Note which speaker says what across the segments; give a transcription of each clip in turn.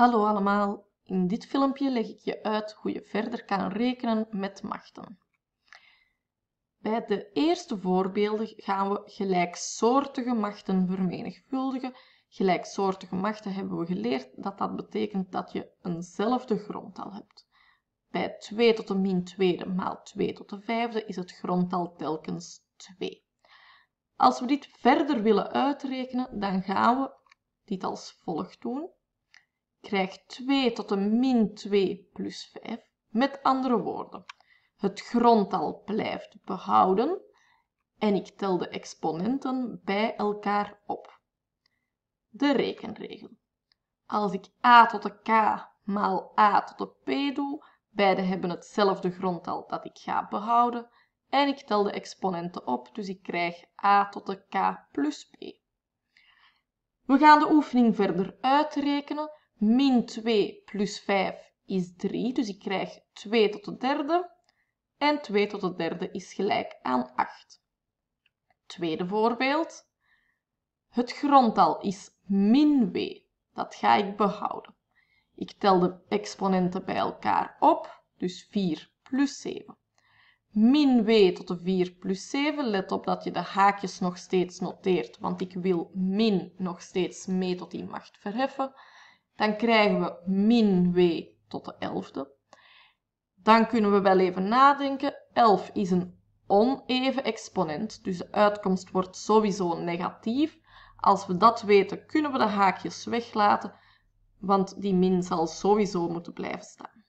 Speaker 1: Hallo allemaal, in dit filmpje leg ik je uit hoe je verder kan rekenen met machten. Bij de eerste voorbeelden gaan we gelijksoortige machten vermenigvuldigen. Gelijksoortige machten hebben we geleerd dat dat betekent dat je eenzelfde grondtal hebt. Bij 2 tot de min tweede maal 2 tot de vijfde is het grondtal telkens 2. Als we dit verder willen uitrekenen, dan gaan we dit als volgt doen krijg 2 tot de min 2 plus 5. Met andere woorden, het grondtal blijft behouden en ik tel de exponenten bij elkaar op. De rekenregel. Als ik a tot de k maal a tot de p doe, beide hebben hetzelfde grondtal dat ik ga behouden, en ik tel de exponenten op, dus ik krijg a tot de k plus p. We gaan de oefening verder uitrekenen Min 2 plus 5 is 3, dus ik krijg 2 tot de derde. En 2 tot de derde is gelijk aan 8. Tweede voorbeeld. Het grondtal is min w. Dat ga ik behouden. Ik tel de exponenten bij elkaar op, dus 4 plus 7. Min w tot de 4 plus 7. Let op dat je de haakjes nog steeds noteert, want ik wil min nog steeds mee tot die macht verheffen. Dan krijgen we min w tot de elfde. Dan kunnen we wel even nadenken. 11 is een oneven exponent, dus de uitkomst wordt sowieso negatief. Als we dat weten, kunnen we de haakjes weglaten, want die min zal sowieso moeten blijven staan.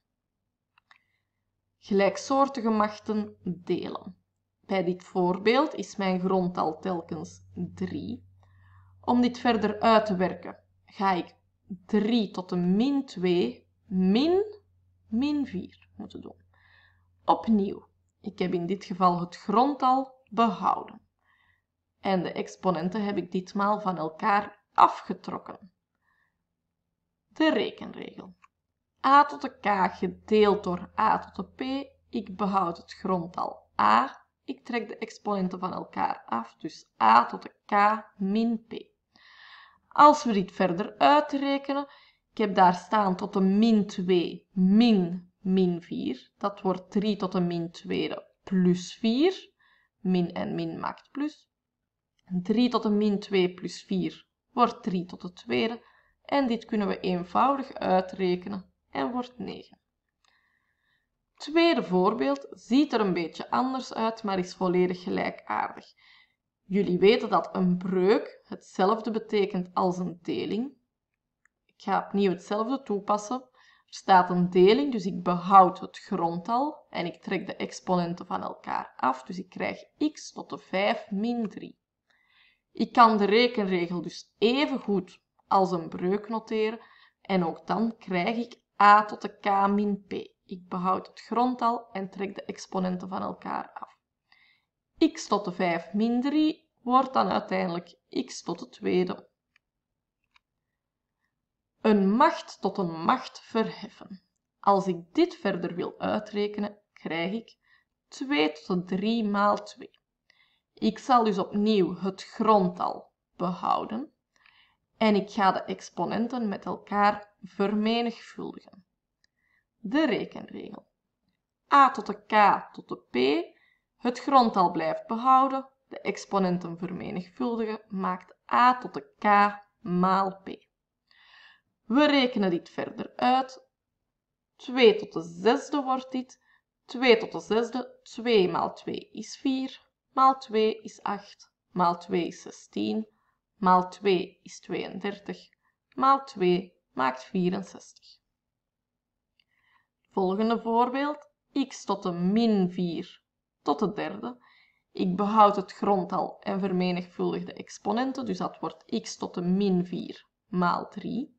Speaker 1: Gelijksoortige machten delen. Bij dit voorbeeld is mijn grondtal telkens 3. Om dit verder uit te werken, ga ik 3 tot de min 2 min min 4 moeten doen. Opnieuw, ik heb in dit geval het grondtal behouden. En de exponenten heb ik ditmaal van elkaar afgetrokken. De rekenregel. a tot de k gedeeld door a tot de p. Ik behoud het grondtal a. Ik trek de exponenten van elkaar af, dus a tot de k min p. Als we dit verder uitrekenen, ik heb daar staan tot een min 2 min min 4. Dat wordt 3 tot een min 2 plus 4. Min en min maakt plus. 3 tot een min 2 plus 4 wordt 3 tot de tweede. En dit kunnen we eenvoudig uitrekenen en wordt 9. Tweede voorbeeld ziet er een beetje anders uit, maar is volledig gelijkaardig. Jullie weten dat een breuk hetzelfde betekent als een deling. Ik ga opnieuw hetzelfde toepassen. Er staat een deling, dus ik behoud het grondtal en ik trek de exponenten van elkaar af. Dus ik krijg x tot de 5 min 3. Ik kan de rekenregel dus even goed als een breuk noteren. En ook dan krijg ik a tot de k min p. Ik behoud het grondtal en trek de exponenten van elkaar af x tot de 5 min 3 wordt dan uiteindelijk x tot de tweede. Een macht tot een macht verheffen. Als ik dit verder wil uitrekenen, krijg ik 2 tot de 3 maal 2. Ik zal dus opnieuw het grondtal behouden en ik ga de exponenten met elkaar vermenigvuldigen. De rekenregel. a tot de k tot de p het grondtal blijft behouden. De exponenten vermenigvuldigen maakt a tot de k maal p. We rekenen dit verder uit. 2 tot de zesde wordt dit. 2 tot de zesde, 2 maal 2 is 4, maal 2 is 8, maal 2 is 16, maal 2 is 32, maal 2 maakt 64. Volgende voorbeeld. x tot de min 4 tot de derde. Ik behoud het grondtal en vermenigvuldig de exponenten, dus dat wordt x tot de min 4 maal 3.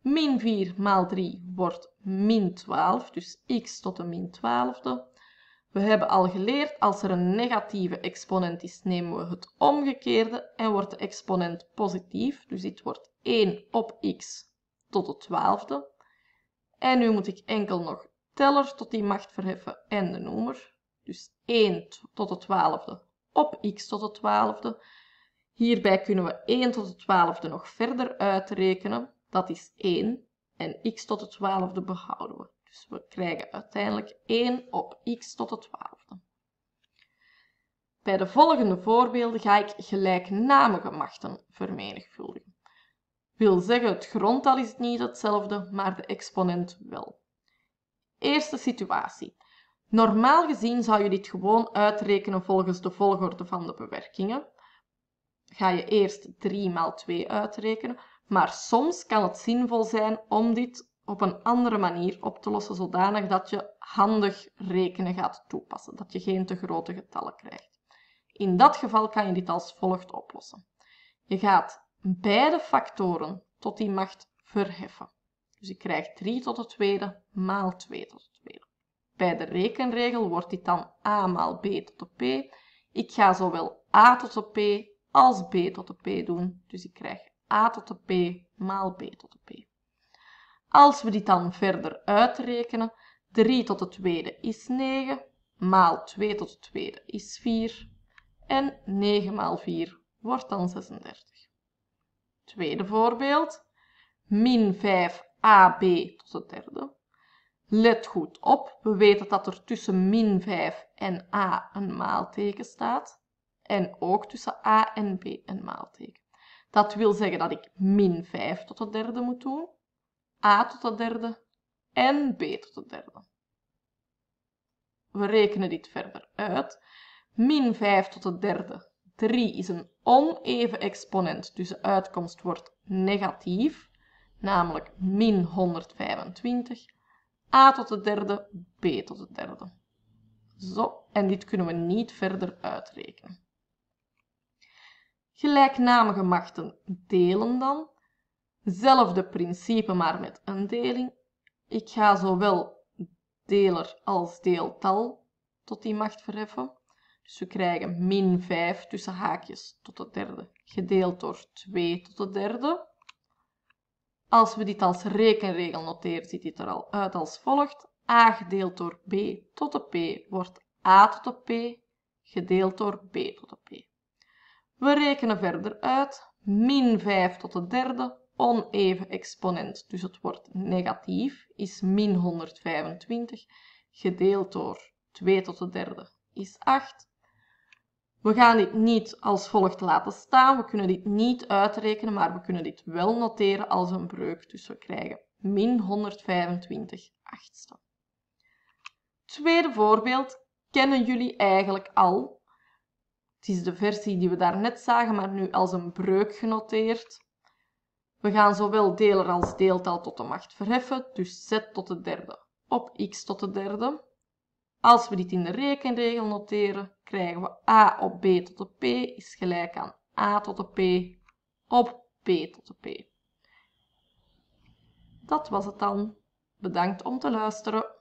Speaker 1: Min 4 maal 3 wordt min 12, dus x tot de min 12e. We hebben al geleerd, als er een negatieve exponent is, nemen we het omgekeerde en wordt de exponent positief. Dus dit wordt 1 op x tot de twaalfde. En nu moet ik enkel nog teller tot die macht verheffen en de noemer. Dus 1 tot de twaalfde op x tot de twaalfde. Hierbij kunnen we 1 tot de twaalfde nog verder uitrekenen. Dat is 1. En x tot de twaalfde behouden we. Dus we krijgen uiteindelijk 1 op x tot de 12e. Bij de volgende voorbeelden ga ik gelijknamige machten vermenigvuldigen. Wil zeggen, het grondtal is niet hetzelfde, maar de exponent wel. Eerste situatie. Normaal gezien zou je dit gewoon uitrekenen volgens de volgorde van de bewerkingen. Ga je eerst 3 maal 2 uitrekenen, maar soms kan het zinvol zijn om dit op een andere manier op te lossen, zodanig dat je handig rekenen gaat toepassen, dat je geen te grote getallen krijgt. In dat geval kan je dit als volgt oplossen. Je gaat beide factoren tot die macht verheffen. Dus je krijgt 3 tot de tweede maal 2 tot de tweede. Bij de rekenregel wordt dit dan a maal b tot op p. Ik ga zowel a tot de p als b tot de p doen. Dus ik krijg a tot de p maal b tot de p. Als we dit dan verder uitrekenen, 3 tot de tweede is 9, maal 2 tot de tweede is 4 en 9 maal 4 wordt dan 36. Tweede voorbeeld, min 5ab tot de derde Let goed op, we weten dat er tussen min 5 en a een maalteken staat. En ook tussen a en b een maalteken. Dat wil zeggen dat ik min 5 tot de derde moet doen, a tot de derde en b tot de derde. We rekenen dit verder uit. Min 5 tot de derde, 3 is een oneven exponent, dus de uitkomst wordt negatief, namelijk min 125 a tot de derde, b tot de derde. Zo, en dit kunnen we niet verder uitrekenen. Gelijknamige machten delen dan. Zelfde principe, maar met een deling. Ik ga zowel deler als deeltal tot die macht verheffen. Dus we krijgen min 5 tussen haakjes tot de derde, gedeeld door 2 tot de derde. Als we dit als rekenregel noteren, ziet dit er al uit als volgt. a gedeeld door b tot de p wordt a tot de p gedeeld door b tot de p. We rekenen verder uit. Min 5 tot de derde, oneven exponent, dus het wordt negatief, is min 125, gedeeld door 2 tot de derde is 8, we gaan dit niet als volgt laten staan. We kunnen dit niet uitrekenen, maar we kunnen dit wel noteren als een breuk. Dus we krijgen min 125 achtste. Tweede voorbeeld kennen jullie eigenlijk al. Het is de versie die we daarnet zagen, maar nu als een breuk genoteerd. We gaan zowel deler als deeltal tot de macht verheffen, dus z tot de derde op x tot de derde. Als we dit in de rekenregel noteren, krijgen we a op b tot de p is gelijk aan a tot de p op b tot de p. Dat was het dan. Bedankt om te luisteren.